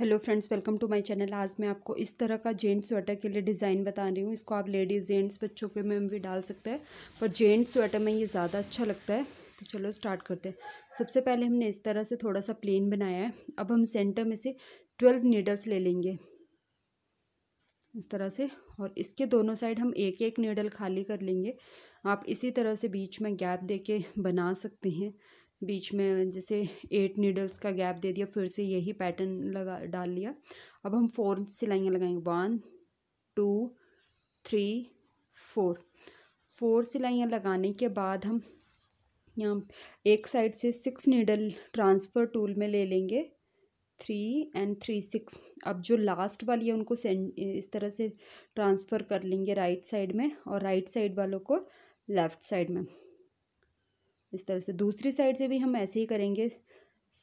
hello friends welcome to my channel आज मैं आपको इस तरह का जेंट्स स्वेटर के लिए डिज़ाइन बता रही हूँ इसको आप लेडीज़ जेंट्स बच्चों के में भी डाल सकते हैं पर जेंट्स स्वेटर में ये ज़्यादा अच्छा लगता है तो चलो स्टार्ट करते हैं सबसे पहले हमने इस तरह से थोड़ा सा प्लेन बनाया है अब हम सेंटर में से ट्वेल्व नीडल्स ले लेंगे इस तरह से और इसके दोनों साइड हम एक एक नीडल खाली कर लेंगे आप इसी तरह से बीच में गैप दे के बना सकते हैं बीच में जैसे एट नीडल्स का गैप दे दिया फिर से यही पैटर्न लगा डाल लिया अब हम फोर सिलाइयाँ लगाएंगे one two three four four सिलाइयाँ लगाने के बाद हम यहाँ एक साइड से सिक्स नीडल ट्रांसफ़र टूल में ले लेंगे थ्री एंड थ्री सिक्स अब जो लास्ट वाली है उनको सेंड इस तरह से ट्रांसफ़र कर लेंगे राइट साइड में और राइट साइड वालों को लेफ़्ट साइड में इस तरह से दूसरी साइड से भी हम ऐसे ही करेंगे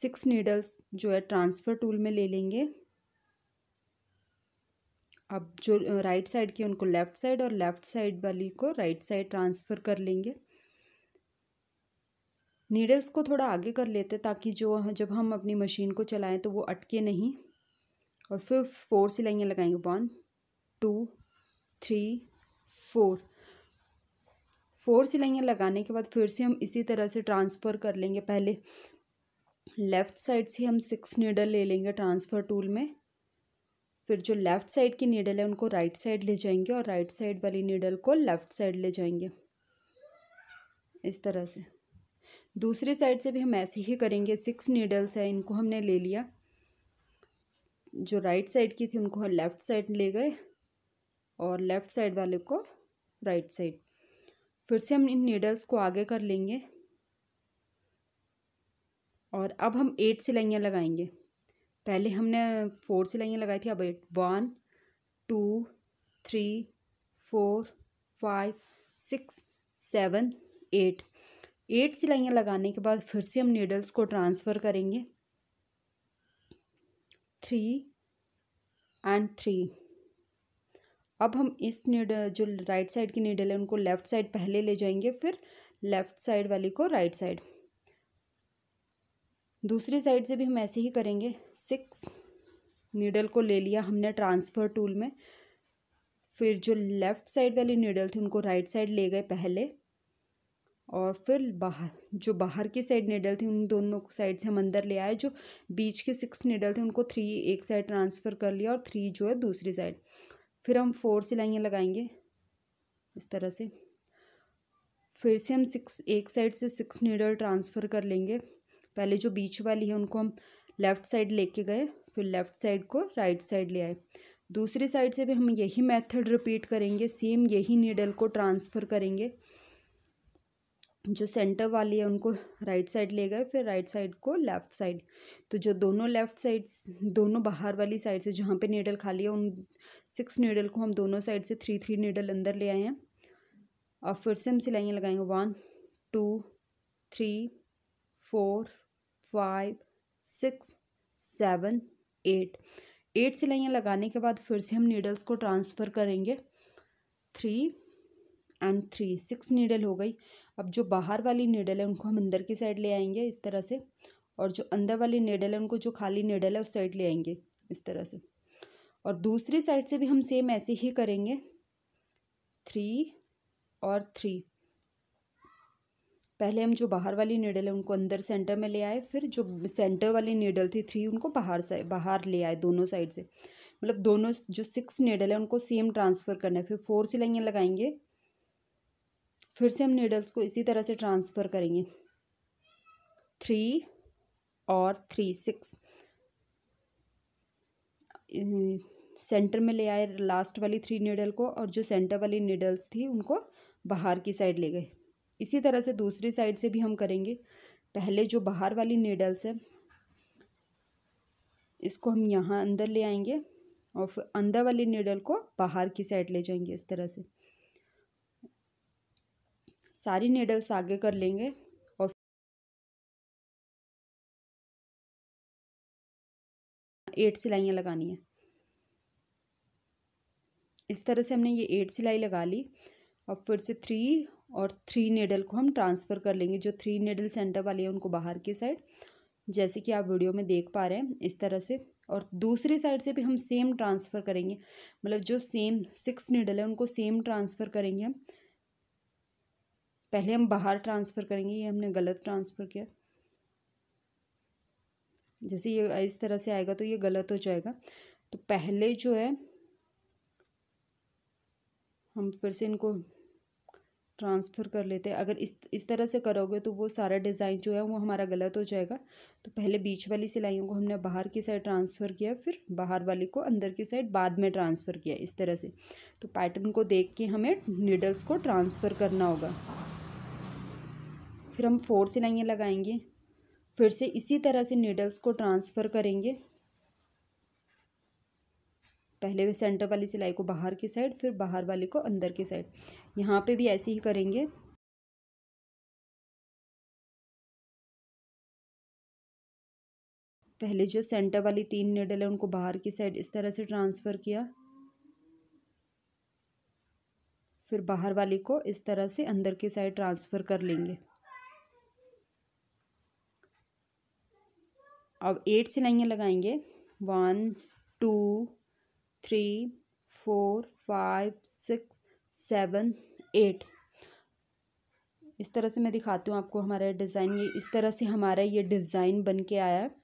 सिक्स नीडल्स जो है ट्रांसफ़र टूल में ले लेंगे अब जो राइट साइड की उनको लेफ़्ट साइड और लेफ़्ट साइड वाली को राइट साइड ट्रांसफ़र कर लेंगे नीडल्स को थोड़ा आगे कर लेते ताकि जो जब हम अपनी मशीन को चलाएं तो वो अटके नहीं और फिर फोर सिलाइयाँ लगाएंगे one two three four four सिलाइयाँ लगाने के बाद फिर से हम इसी तरह से ट्रांसफ़र कर लेंगे पहले लेफ़्ट साइड से हम सिक्स नीडल ले लेंगे ट्रांसफ़र टूल में फिर जो लेफ़्ट साइड की नीडल है उनको राइट साइड ले जाएंगे और राइट साइड वाली नीडल को लेफ़्ट साइड ले जाएंगे इस तरह से दूसरी साइड से भी हम ऐसे ही करेंगे सिक्स नीडल्स हैं इनको हमने ले लिया जो राइट साइड की थी उनको हम लेफ़्ट साइड ले गए और लेफ़्ट साइड वाले को राइट साइड फिर से हम इन नीडल्स को आगे कर लेंगे और अब हम एट सिलाइयाँ लगाएंगे पहले हमने फोर सिलाइयाँ लगाई थी अब eight one two three four five six seven eight eight सिलाइयाँ लगाने के बाद फिर से हम नीडल्स को ट्रांसफ़र करेंगे थ्री एंड थ्री अब हम इस नीडल जो राइट साइड की नीडल है उनको लेफ्ट साइड पहले ले जाएंगे फिर लेफ्ट साइड वाली को राइट साइड दूसरी साइड से भी हम ऐसे ही करेंगे सिक्स नीडल को ले लिया हमने ट्रांसफ़र टूल में फिर जो लेफ़्ट साइड वाली नीडल थी उनको राइट साइड ले गए पहले और फिर बाहर जो बाहर की साइड नीडल थी उन दोनों साइड से हम अंदर ले आए जो बीच के सिक्स नीडल थे उनको थ्री एक साइड ट्रांसफ़र कर लिया और थ्री जो है दूसरी साइड फिर हम फोर सिलाइयाँ लगाएंगे इस तरह से फिर से हम सिक्स एक साइड से सिक्स नीडल ट्रांसफ़र कर लेंगे पहले जो बीच वाली है उनको हम लेफ़्ट साइड लेके गए फिर लेफ़्ट साइड को राइट साइड ले आए दूसरी साइड से भी हम यही मेथड रिपीट करेंगे सेम यही नीडल को ट्रांसफ़र करेंगे जो सेंटर वाली है उनको राइट साइड ले गए फिर राइट साइड को लेफ़्ट साइड तो जो दोनों लेफ़्ट साइड दोनों बाहर वाली साइड से जहाँ पे नीडल खाली है उन सिक्स नीडल को हम दोनों साइड से थ्री थ्री नीडल अंदर ले आए हैं और फिर से हम सिलाइयाँ लगाएंगे one two three four five six seven eight eight सिलाइयाँ लगाने के बाद फिर से हम नीडल्स को ट्रांसफ़र करेंगे three and three six needle हो गई अब जो बाहर वाली नीडल है उनको हम अंदर की साइड ले आएंगे इस तरह से और जो अंदर वाली नीडल है उनको जो खाली नीडल है उस साइड ले आएंगे इस तरह से और दूसरी साइड से भी हम सेम ऐसे ही करेंगे थ्री और थ्री पहले हम जो बाहर वाली नीडल है उनको अंदर सेंटर में ले आए फिर जो सेंटर वाली नीडल थी थ्री उनको बाहर साइड बाहर ले आए दोनों साइड से मतलब दोनों जो सिक्स नीडल है उनको सेम ट्रांसफ़र करना है फिर फोर सिलाइयाँ लगाएंगे फिर से हम नीडल्स को इसी तरह से ट्रांसफ़र करेंगे थ्री और थ्री सिक्स सेंटर में ले आए लास्ट वाली थ्री नीडल को और जो सेंटर वाली नीडल्स थी उनको बाहर की साइड ले गए इसी तरह से दूसरी साइड से भी हम करेंगे पहले जो बाहर वाली नीडल्स है इसको हम यहाँ अंदर ले आएंगे और फिर अंदर वाली नीडल को बाहर की साइड ले जाएंगे इस तरह से सारी नीडल्स आगे कर लेंगे और एट सिलाइयाँ लगानी है इस तरह से हमने ये एट सिलाई लगा ली और फिर से थ्री और थ्री नेडल को हम ट्रांसफ़र कर लेंगे जो थ्री नेडल सेंटर वाले हैं उनको बाहर की साइड जैसे कि आप वीडियो में देख पा रहे हैं इस तरह से और दूसरी साइड से भी हम सेम ट्रांसफ़र करेंगे मतलब जो सेम सिक्स नीडल है उनको सेम ट्रांसफ़र करेंगे हम पहले हम बाहर ट्रांसफ़र करेंगे ये हमने गलत ट्रांसफ़र किया जैसे ये इस तरह से आएगा तो ये गलत हो जाएगा तो पहले जो है हम फिर से इनको ट्रांसफ़र कर लेते हैं अगर इस इस तरह से करोगे तो वो सारा डिज़ाइन जो है वो हमारा गलत हो जाएगा तो पहले बीच वाली सिलाइयों को हमने बाहर की साइड ट्रांसफ़र किया फिर बाहर वाली को अंदर की साइड बाद में ट्रांसफ़र किया इस तरह से तो पैटर्न को देख के हमें नीडल्स को ट्रांसफ़र करना होगा फिर हम फोर सिलाइयाँ लगाएंगे फिर से इसी तरह से नीडल्स को ट्रांसफ़र करेंगे पहले वे सेंटर वाली सिलाई को बाहर की साइड फिर बाहर वाले को अंदर की साइड यहाँ पे भी ऐसे ही करेंगे पहले जो सेंटर वाली तीन नीडल है उनको बाहर की साइड इस तरह से ट्रांसफ़र किया फिर बाहर वाली को इस तरह से अंदर की साइड ट्रांसफ़र कर लेंगे अब एट सिलाइयाँ लगाएंगे one two three four five six seven eight इस तरह से मैं दिखाती हूँ आपको हमारा डिज़ाइन ये इस तरह से हमारा ये डिज़ाइन बन के आया है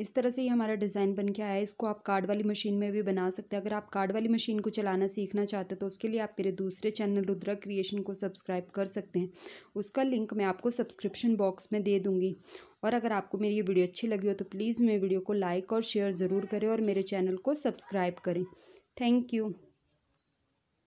इस तरह से ये हमारा डिज़ाइन बन के आया है इसको आप कार्ड वाली मशीन में भी बना सकते हैं अगर आप कार्ड वाली मशीन को चलाना सीखना चाहते हैं तो उसके लिए आप मेरे दूसरे चैनल रुद्रा क्रिएशन को सब्सक्राइब कर सकते हैं उसका लिंक मैं आपको सब्सक्रिप्शन बॉक्स में दे दूँगी और अगर आपको मेरी ये वीडियो अच्छी लगी हो तो प्लीज़ मेरे वीडियो को लाइक और शेयर ज़रूर करें और मेरे चैनल को सब्सक्राइब करें थैंक यू